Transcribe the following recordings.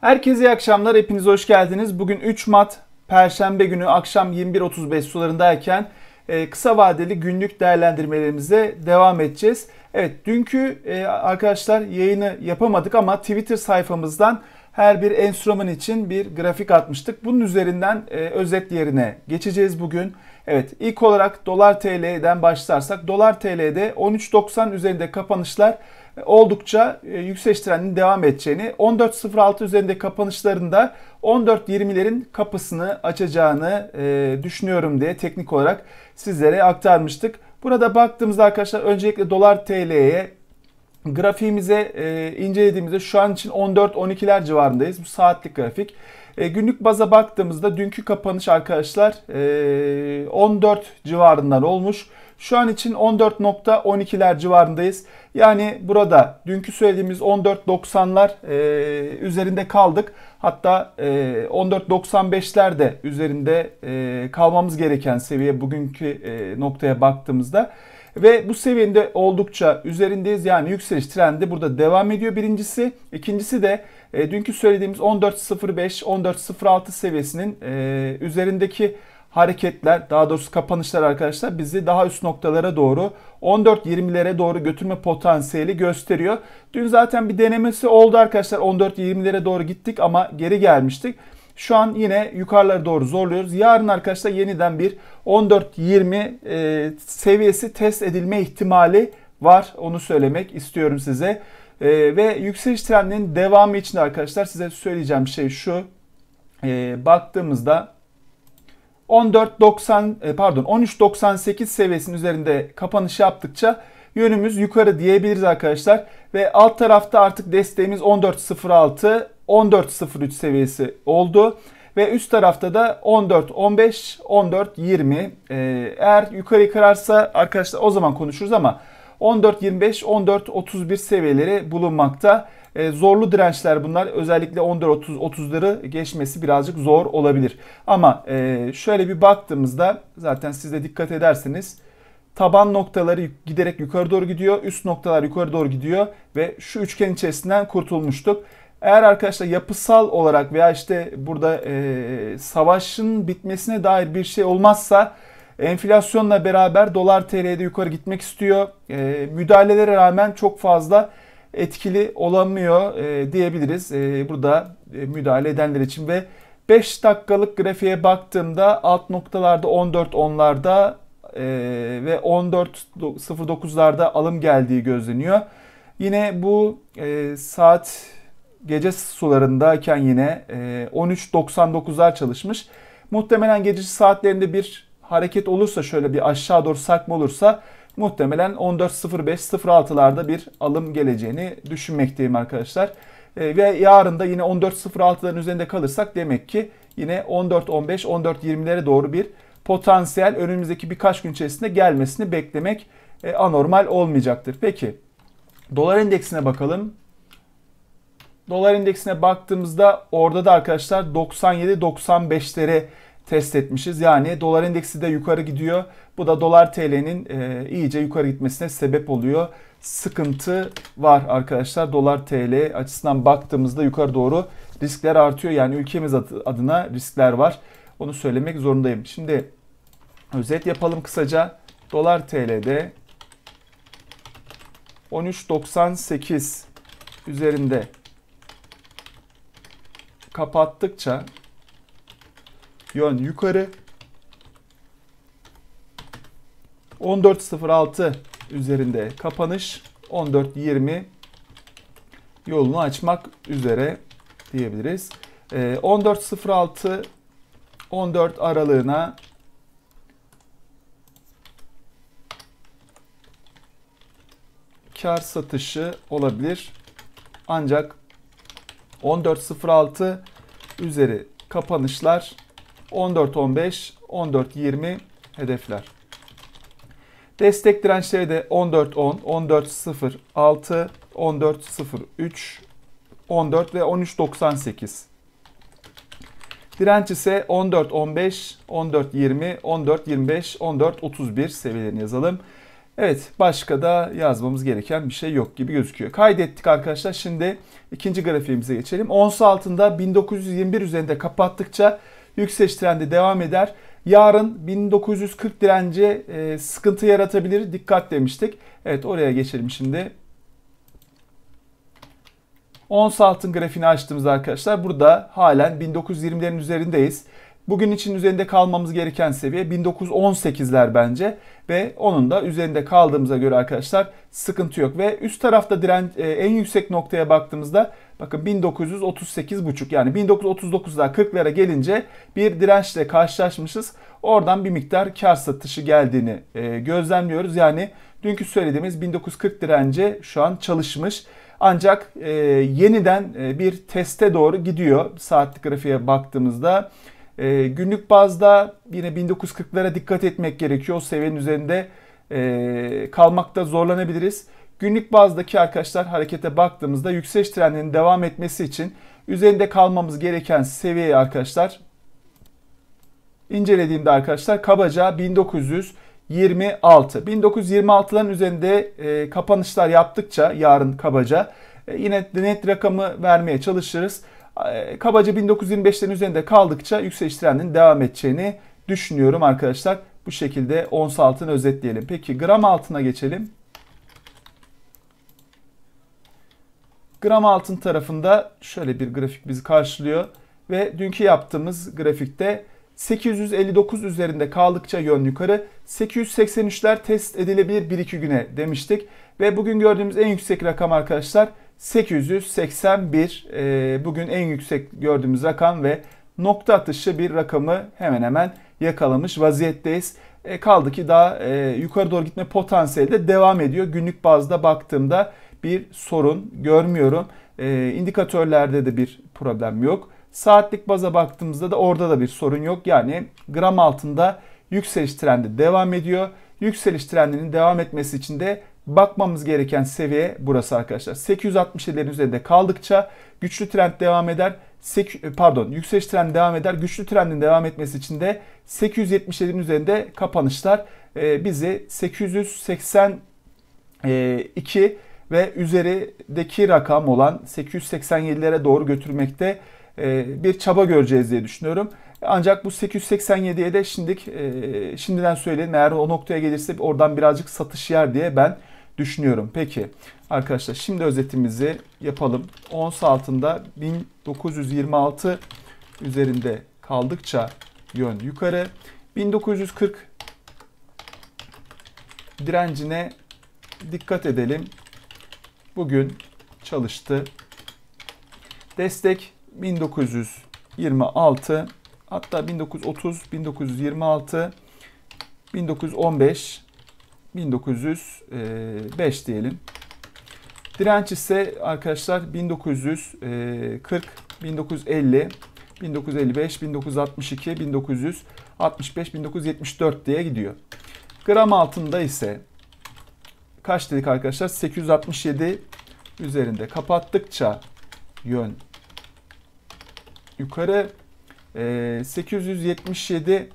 Herkese iyi akşamlar. Hepiniz hoş geldiniz. Bugün 3 Mart Perşembe günü akşam 21.35 sularındayken e, kısa vadeli günlük değerlendirmelerimize devam edeceğiz. Evet dünkü e, arkadaşlar yayını yapamadık ama Twitter sayfamızdan her bir enstrüman için bir grafik atmıştık. Bunun üzerinden e, özet yerine geçeceğiz bugün. Evet ilk olarak dolar TL'den başlarsak dolar TL'de 13.90 üzerinde kapanışlar oldukça e, yükseliş trendinin devam edeceğini 14.06 üzerinde kapanışlarında 14.20'lerin kapısını açacağını e, düşünüyorum diye teknik olarak sizlere aktarmıştık. Burada baktığımızda arkadaşlar öncelikle dolar TL'ye grafiğimize e, incelediğimizde şu an için 14-12'ler civarındayız. Bu saatlik grafik. günlük baza baktığımızda dünkü kapanış arkadaşlar 14 civarından olmuş. Şu an için 14.12'ler civarındayız. Yani burada dünkü söylediğimiz 14.90'lar e, üzerinde kaldık. Hatta e, 14.95'ler de üzerinde e, kalmamız gereken seviye bugünkü e, noktaya baktığımızda. Ve bu seviyede oldukça üzerindeyiz. Yani yükseliş trendi burada devam ediyor birincisi. İkincisi de e, dünkü söylediğimiz 14.05-14.06 seviyesinin e, üzerindeki hareketler daha doğrusu kapanışlar arkadaşlar bizi daha üst noktalara doğru 14-20'lere doğru götürme potansiyeli gösteriyor. Dün zaten bir denemesi oldu arkadaşlar 14-20'lere doğru gittik ama geri gelmiştik. Şu an yine yukarılara doğru zorluyoruz. Yarın arkadaşlar yeniden bir 14-20 e, seviyesi test edilme ihtimali var. Onu söylemek istiyorum size. E, ve yükseliş trendinin devamı için arkadaşlar size söyleyeceğim şey şu. E, baktığımızda 14.90 e, pardon 13.98 seviyesinin üzerinde kapanış yaptıkça yönümüz yukarı diyebiliriz arkadaşlar ve alt tarafta artık desteğimiz 14.06 14.03 seviyesi oldu ve üst tarafta da 14.15 14.20 ee, eğer yukarı kırarsa arkadaşlar o zaman konuşuruz ama 14.25 14.31 seviyeleri bulunmakta. E, zorlu dirençler bunlar. Özellikle 14 30ları geçmesi birazcık zor olabilir. Ama e, şöyle bir baktığımızda zaten siz de dikkat ederseniz taban noktaları giderek yukarı doğru gidiyor. Üst noktalar yukarı doğru gidiyor ve şu üçgen içerisinden kurtulmuştuk. Eğer arkadaşlar yapısal olarak veya işte burada e, savaşın bitmesine dair bir şey olmazsa enflasyonla beraber dolar TL'de yukarı gitmek istiyor. E, müdahalelere rağmen çok fazla etkili olamıyor e, diyebiliriz e, burada e, müdahale edenler için ve 5 dakikalık grafiğe baktığımda alt noktalarda 14 onlarda e, ve 09'larda alım geldiği gözleniyor. Yine bu e, saat gece sularındayken yine e, 99'lar çalışmış. Muhtemelen gece saatlerinde bir hareket olursa şöyle bir aşağı doğru sarkma olursa muhtemelen 14.05-06'larda bir alım geleceğini düşünmekteyim arkadaşlar. Ee, ve yarın da yine 14.06'ların üzerinde kalırsak demek ki yine 14.15-14.20'lere doğru bir potansiyel önümüzdeki birkaç gün içerisinde gelmesini beklemek e, anormal olmayacaktır. Peki dolar endeksine bakalım. Dolar endeksine baktığımızda orada da arkadaşlar 97-95'lere test etmişiz. Yani dolar endeksi de yukarı gidiyor. Bu da dolar TL'nin e, iyice yukarı gitmesine sebep oluyor. Sıkıntı var arkadaşlar. Dolar TL açısından baktığımızda yukarı doğru riskler artıyor. Yani ülkemiz adına riskler var. Onu söylemek zorundayım. Şimdi özet yapalım kısaca. Dolar TL'de 13.98 üzerinde kapattıkça Yön yukarı. 14.06 üzerinde kapanış. 14.20 yolunu açmak üzere diyebiliriz. 14.06 ee, 14 aralığına kar satışı olabilir. Ancak 14.06 üzeri kapanışlar 14-15, 14-20 hedefler. Destek dirençleri de 14-10, 14-06, 14-03, 14 ve 13.98. Direnç ise 14.15, 14.20, 14.25, 14.31 seviyelerini yazalım. Evet başka da yazmamız gereken bir şey yok gibi gözüküyor. Kaydettik arkadaşlar. Şimdi ikinci grafiğimize geçelim. Ons altında 1921 üzerinde kapattıkça yükseliş trendi devam eder. Yarın 1940 direnci e, sıkıntı yaratabilir. Dikkat demiştik. Evet oraya geçelim şimdi. Ons altın grafiğini açtığımız arkadaşlar burada halen 1920'lerin üzerindeyiz. Bugün için üzerinde kalmamız gereken seviye 1918'ler bence ve onun da üzerinde kaldığımıza göre arkadaşlar sıkıntı yok ve üst tarafta direnç e, en yüksek noktaya baktığımızda Bakın 1938 buçuk yani 1939'da 40'lara gelince bir dirençle karşılaşmışız. Oradan bir miktar kar satışı geldiğini e, gözlemliyoruz. Yani dünkü söylediğimiz 1940 dirence şu an çalışmış. Ancak e, yeniden e, bir teste doğru gidiyor saatlik grafiğe baktığımızda. E, günlük bazda yine 1940'lara dikkat etmek gerekiyor. O seviyenin üzerinde e, kalmakta zorlanabiliriz. Günlük bazdaki arkadaşlar harekete baktığımızda yükseliş trendinin devam etmesi için üzerinde kalmamız gereken seviyeyi arkadaşlar incelediğimde arkadaşlar kabaca 1926, 1926'ların üzerinde e, kapanışlar yaptıkça yarın kabaca e, yine net rakamı vermeye çalışırız. E, kabaca 1925'lerin üzerinde kaldıkça yükseliş trendinin devam edeceğini düşünüyorum arkadaşlar. Bu şekilde ons altın özetleyelim. Peki gram altına geçelim. Gram altın tarafında şöyle bir grafik bizi karşılıyor ve dünkü yaptığımız grafikte 859 üzerinde kaldıkça yön yukarı 883'ler test edilebilir 1-2 güne demiştik ve bugün gördüğümüz en yüksek rakam arkadaşlar 881 e, ee, bugün en yüksek gördüğümüz rakam ve nokta atışı bir rakamı hemen hemen yakalamış vaziyetteyiz. E, kaldı ki daha e, yukarı doğru gitme potansiyeli de devam ediyor. Günlük bazda baktığımda bir sorun görmüyorum. E, indikatörlerde de bir problem yok. Saatlik baza baktığımızda da orada da bir sorun yok. Yani gram altında yükseliş trendi devam ediyor. Yükseliş trendinin devam etmesi için de bakmamız gereken seviye burası arkadaşlar. 867'lerin üzerinde kaldıkça güçlü trend devam eder. Sek, pardon yükseliş trend devam eder. Güçlü trendin devam etmesi için de 877'nin üzerinde kapanışlar ee, e, bizi 880 e, ve üzerindeki rakam olan 887'lere doğru götürmekte e, bir çaba göreceğiz diye düşünüyorum. Ancak bu 887'ye de şimdilik, e, şimdiden söyleyelim eğer o noktaya gelirse oradan birazcık satış yer diye ben düşünüyorum. Peki arkadaşlar şimdi özetimizi yapalım. Ons altında 1926 üzerinde kaldıkça yön yukarı. 1940 direncine dikkat edelim bugün çalıştı. Destek 1926 hatta 1930, 1926, 1915, 1905 diyelim. Direnç ise arkadaşlar 1940, 1950, 1955, 1962, 1965, 1974 diye gidiyor. Gram altında ise kaç dedik arkadaşlar? 867 üzerinde. Kapattıkça yön yukarı. 877 ee,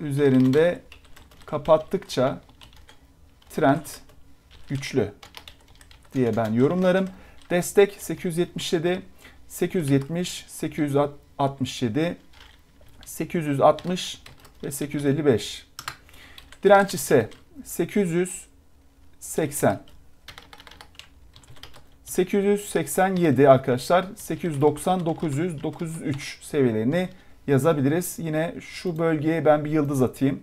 üzerinde kapattıkça trend güçlü diye ben yorumlarım. Destek 877, 870, 867, 860 ve 855. Direnç ise 800, 80. 887 arkadaşlar 890 900 903 seviyelerini yazabiliriz. Yine şu bölgeye ben bir yıldız atayım.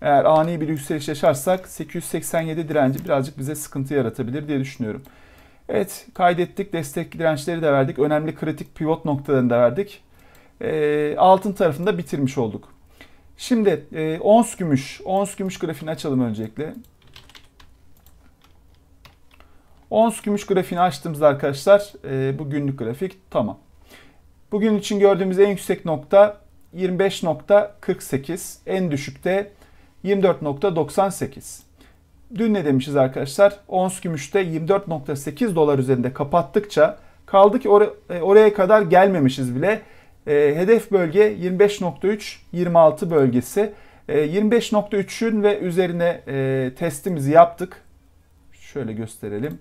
Eğer ani bir yükseliş yaşarsak 887 direnci birazcık bize sıkıntı yaratabilir diye düşünüyorum. Evet kaydettik destek dirençleri de verdik. Önemli kritik pivot noktalarını da verdik. E, altın tarafında bitirmiş olduk. Şimdi e, ons gümüş. Ons gümüş grafiğini açalım öncelikle. Ons gümüş grafiğini açtığımızda arkadaşlar e, bu günlük grafik tamam. Bugün için gördüğümüz en yüksek nokta 25.48. En düşükte 24.98. Dün ne demişiz arkadaşlar? Ons gümüşte 24.8 dolar üzerinde kapattıkça kaldı ki or e, oraya kadar gelmemişiz bile. E, hedef bölge 25.3-26 bölgesi. E, 25.3'ün ve üzerine e, testimizi yaptık. Şöyle gösterelim.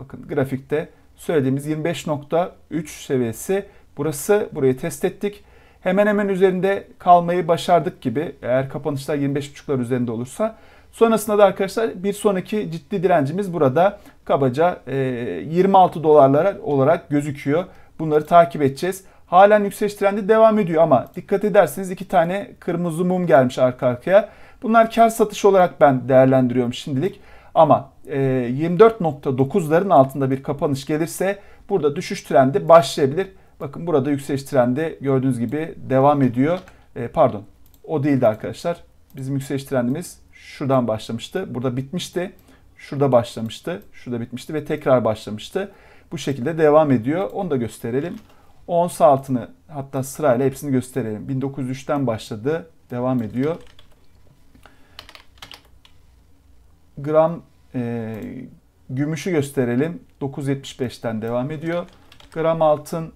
Bakın grafikte söylediğimiz 25.3 seviyesi burası. Burayı test ettik. Hemen hemen üzerinde kalmayı başardık gibi. Eğer kapanışlar 25.5'lar üzerinde olursa. Sonrasında da arkadaşlar bir sonraki ciddi direncimiz burada kabaca 26 e, dolarlar olarak gözüküyor. Bunları takip edeceğiz. Halen yükseliş trendi devam ediyor ama dikkat ederseniz iki tane kırmızı mum gelmiş arka arkaya. Bunlar kar satış olarak ben değerlendiriyorum şimdilik. Ama 24.9'ların ee, altında bir kapanış gelirse burada düşüş trendi başlayabilir. Bakın burada yükseliş trendi gördüğünüz gibi devam ediyor. E, pardon o değildi arkadaşlar. Bizim yükseliş trendimiz şuradan başlamıştı. Burada bitmişti. Şurada başlamıştı. Şurada bitmişti ve tekrar başlamıştı. Bu şekilde devam ediyor. Onu da gösterelim. Ons altını hatta sırayla hepsini gösterelim. 1903'ten başladı. Devam ediyor. Gram e, gümüşü gösterelim. 9.75'ten devam ediyor. Gram altın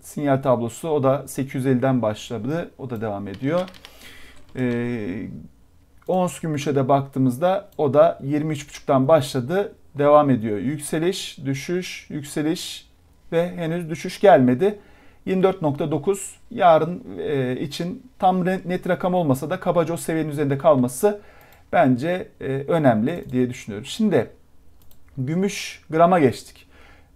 sinyal tablosu o da 850'den başladı. O da devam ediyor. E, ons gümüşe de baktığımızda o da 23.5'tan başladı. Devam ediyor. Yükseliş, düşüş, yükseliş ve henüz düşüş gelmedi. 24.9 yarın e, için tam net rakam olmasa da kabaca o seviyenin üzerinde kalması bence e, önemli diye düşünüyorum. Şimdi gümüş grama geçtik.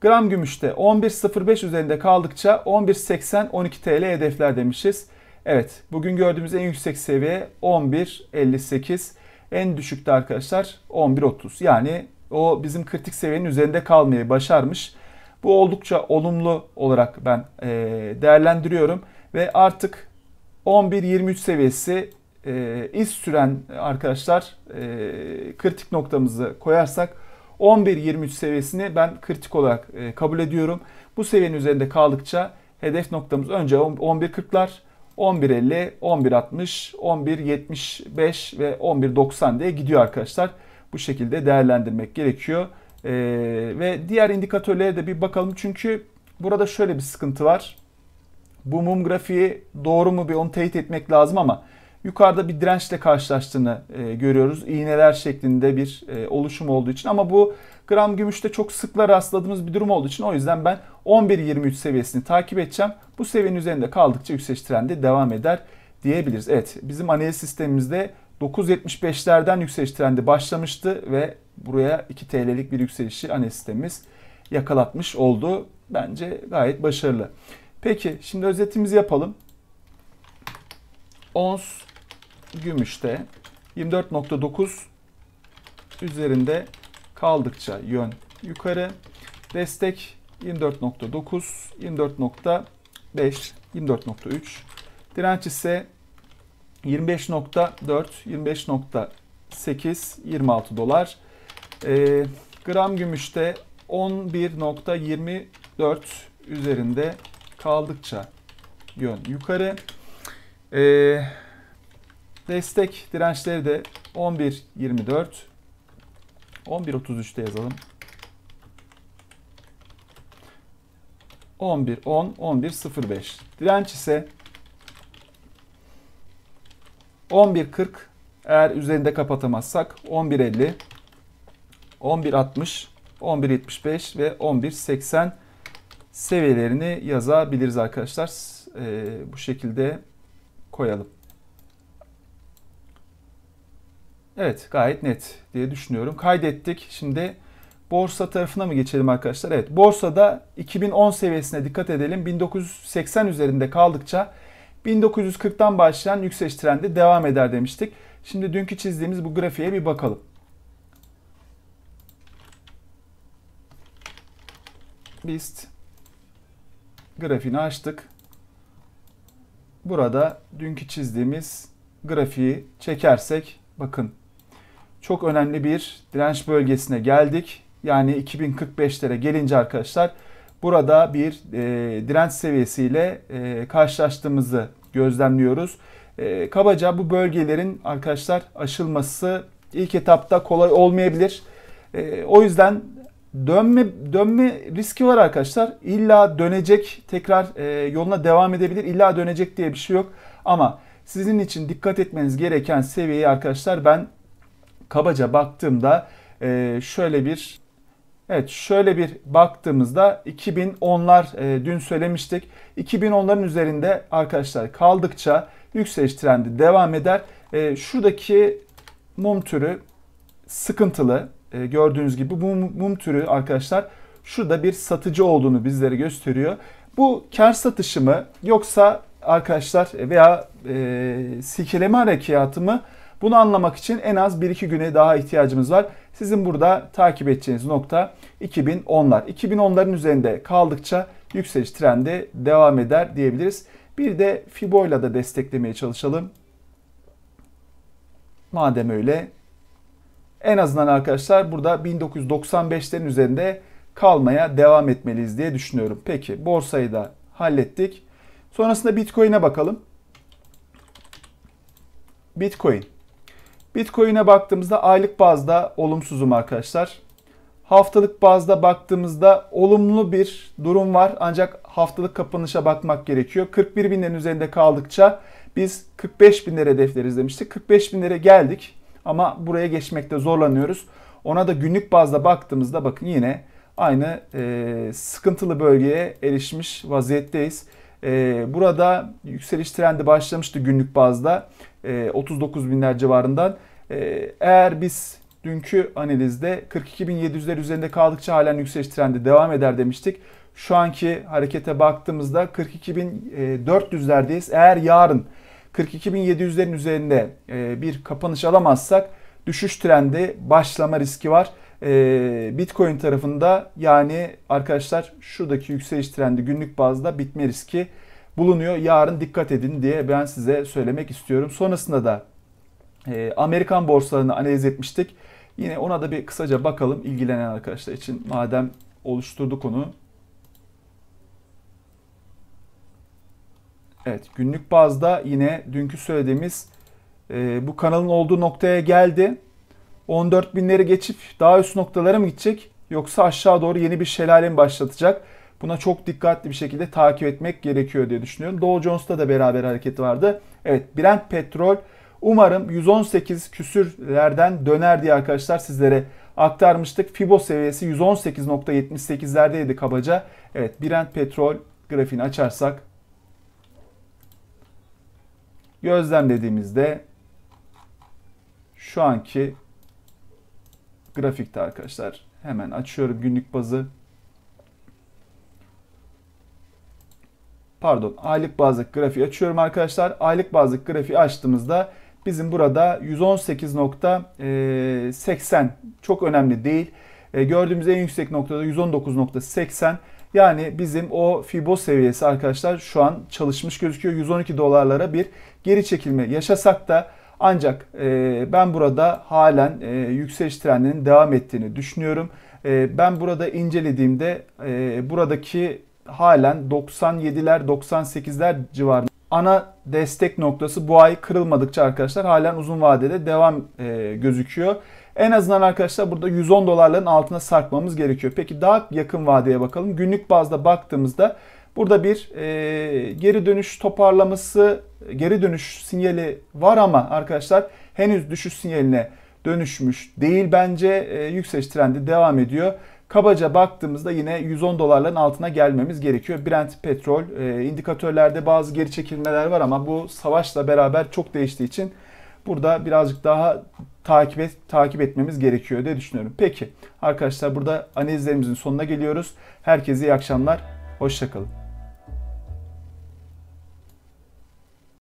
Gram gümüşte 11.05 üzerinde kaldıkça 11.80 12 TL hedefler demişiz. Evet bugün gördüğümüz en yüksek seviye 11.58 en düşükte arkadaşlar 11.30 yani o bizim kritik seviyenin üzerinde kalmayı başarmış. Bu oldukça olumlu olarak ben e, değerlendiriyorum ve artık 11.23 seviyesi e, iz süren arkadaşlar e, kritik noktamızı koyarsak 11-23 seviyesini ben kritik olarak e, kabul ediyorum. Bu seviyenin üzerinde kaldıkça hedef noktamız önce 11.40'lar, 11.50, 11.60, 11.75 ve 11.90 diye gidiyor arkadaşlar. Bu şekilde değerlendirmek gerekiyor. E, ve diğer indikatörlere de bir bakalım çünkü burada şöyle bir sıkıntı var. Bu mum grafiği doğru mu bir onu teyit etmek lazım ama yukarıda bir dirençle karşılaştığını e, görüyoruz. İğneler şeklinde bir e, oluşum olduğu için ama bu gram gümüşte çok sıkla rastladığımız bir durum olduğu için o yüzden ben 11.23 seviyesini takip edeceğim. Bu seviyenin üzerinde kaldıkça yükseliş trendi devam eder diyebiliriz. Evet bizim analiz sistemimizde 9.75'lerden yükseliş trendi başlamıştı ve buraya 2 TL'lik bir yükselişi analiz sistemimiz yakalatmış oldu. Bence gayet başarılı. Peki şimdi özetimizi yapalım. Ons gümüşte 24.9 üzerinde kaldıkça yön yukarı. Destek 24.9, 24.5, 24.3. Direnç ise 25.4, 25.8, 26 dolar. E, gram gümüşte 11.24 üzerinde kaldıkça yön yukarı. Eee Destek dirençleri de 11.24 11.33'te yazalım. 11 05. Direnç ise 11 40. eğer üzerinde kapatamazsak 11 11 50, 60, 11 75 ve 11 80 seviyelerini yazabiliriz arkadaşlar. Ee, bu şekilde koyalım. Evet gayet net diye düşünüyorum. Kaydettik. Şimdi borsa tarafına mı geçelim arkadaşlar? Evet borsada 2010 seviyesine dikkat edelim. 1980 üzerinde kaldıkça 1940'tan başlayan yükseliş trendi devam eder demiştik. Şimdi dünkü çizdiğimiz bu grafiğe bir bakalım. BIST grafiğini açtık. Burada dünkü çizdiğimiz grafiği çekersek bakın çok önemli bir direnç bölgesine geldik. Yani 2045'lere gelince arkadaşlar burada bir e, direnç seviyesiyle e, karşılaştığımızı gözlemliyoruz. E, kabaca bu bölgelerin arkadaşlar aşılması ilk etapta kolay olmayabilir. E, o yüzden dönme dönme riski var arkadaşlar. İlla dönecek, tekrar e, yoluna devam edebilir. İlla dönecek diye bir şey yok. Ama sizin için dikkat etmeniz gereken seviyeyi arkadaşlar ben kabaca baktığımda e, şöyle bir Evet şöyle bir baktığımızda 2010'lar e, dün söylemiştik. 2010'ların üzerinde arkadaşlar kaldıkça yükseliş trendi devam eder. E, şuradaki mum türü sıkıntılı. E, gördüğünüz gibi bu mum, mum türü arkadaşlar şurada bir satıcı olduğunu bizlere gösteriyor. Bu kar satışı mı yoksa arkadaşlar veya e, silkeleme harekatı mı? Bunu anlamak için en az 1-2 güne daha ihtiyacımız var. Sizin burada takip edeceğiniz nokta 2010'lar. 2010'ların üzerinde kaldıkça yükseliş trendi devam eder diyebiliriz. Bir de Fibo'yla da desteklemeye çalışalım. Madem öyle en azından arkadaşlar burada 1995'lerin üzerinde kalmaya devam etmeliyiz diye düşünüyorum. Peki borsayı da hallettik. Sonrasında Bitcoin'e bakalım. Bitcoin Bitcoin'e baktığımızda aylık bazda olumsuzum arkadaşlar. Haftalık bazda baktığımızda olumlu bir durum var ancak haftalık kapanışa bakmak gerekiyor. 41 binlerin üzerinde kaldıkça biz 45 binlere hedefleriz demiştik. 45 binlere geldik ama buraya geçmekte zorlanıyoruz. Ona da günlük bazda baktığımızda bakın yine aynı e, sıkıntılı bölgeye erişmiş vaziyetteyiz. E, burada yükseliş trendi başlamıştı günlük bazda e, 39 binler civarından. E, eğer biz dünkü analizde 42.700'ler üzerinde kaldıkça halen yükseliş trendi devam eder demiştik. Şu anki harekete baktığımızda 42.400'lerdeyiz. E, eğer yarın 42.700'lerin üzerinde e, bir kapanış alamazsak düşüş trendi başlama riski var. E, Bitcoin tarafında yani arkadaşlar şuradaki yükseliş trendi günlük bazda bitme riski bulunuyor. Yarın dikkat edin diye ben size söylemek istiyorum. Sonrasında da e, Amerikan borsalarını analiz etmiştik. Yine ona da bir kısaca bakalım ilgilenen arkadaşlar için. Madem oluşturduk onu. Evet günlük bazda yine dünkü söylediğimiz e, bu kanalın olduğu noktaya geldi. 14 binleri geçip daha üst noktalara mı gidecek yoksa aşağı doğru yeni bir şelale mi başlatacak? Buna çok dikkatli bir şekilde takip etmek gerekiyor diye düşünüyorum. Dow Jones'ta da beraber hareket vardı. Evet Brent petrol umarım 118 küsürlerden döner diye arkadaşlar sizlere aktarmıştık. Fibo seviyesi 118.78'lerdeydi kabaca. Evet Brent petrol grafiğini açarsak gözlemlediğimizde şu anki grafikte arkadaşlar hemen açıyorum günlük bazı pardon aylık bazlık grafiği açıyorum arkadaşlar. Aylık bazlık grafiği açtığımızda bizim burada 118.80 çok önemli değil. Gördüğümüz en yüksek noktada 119.80 yani bizim o Fibo seviyesi arkadaşlar şu an çalışmış gözüküyor. 112 dolarlara bir geri çekilme yaşasak da ancak ben burada halen yükseliş trendinin devam ettiğini düşünüyorum. ben burada incelediğimde buradaki halen 97'ler 98'ler civarında. Ana destek noktası bu ay kırılmadıkça arkadaşlar halen uzun vadede devam e, gözüküyor. En azından arkadaşlar burada 110 dolarların altına sarkmamız gerekiyor. Peki daha yakın vadeye bakalım. Günlük bazda baktığımızda burada bir e, geri dönüş toparlaması, geri dönüş sinyali var ama arkadaşlar henüz düşüş sinyaline dönüşmüş değil bence. E, yükseliş trendi devam ediyor kabaca baktığımızda yine 110 dolarların altına gelmemiz gerekiyor. Brent petrol e, indikatörlerde bazı geri çekilmeler var ama bu savaşla beraber çok değiştiği için burada birazcık daha takip et, takip etmemiz gerekiyor diye düşünüyorum. Peki arkadaşlar burada analizlerimizin sonuna geliyoruz. Herkese iyi akşamlar. Hoşçakalın.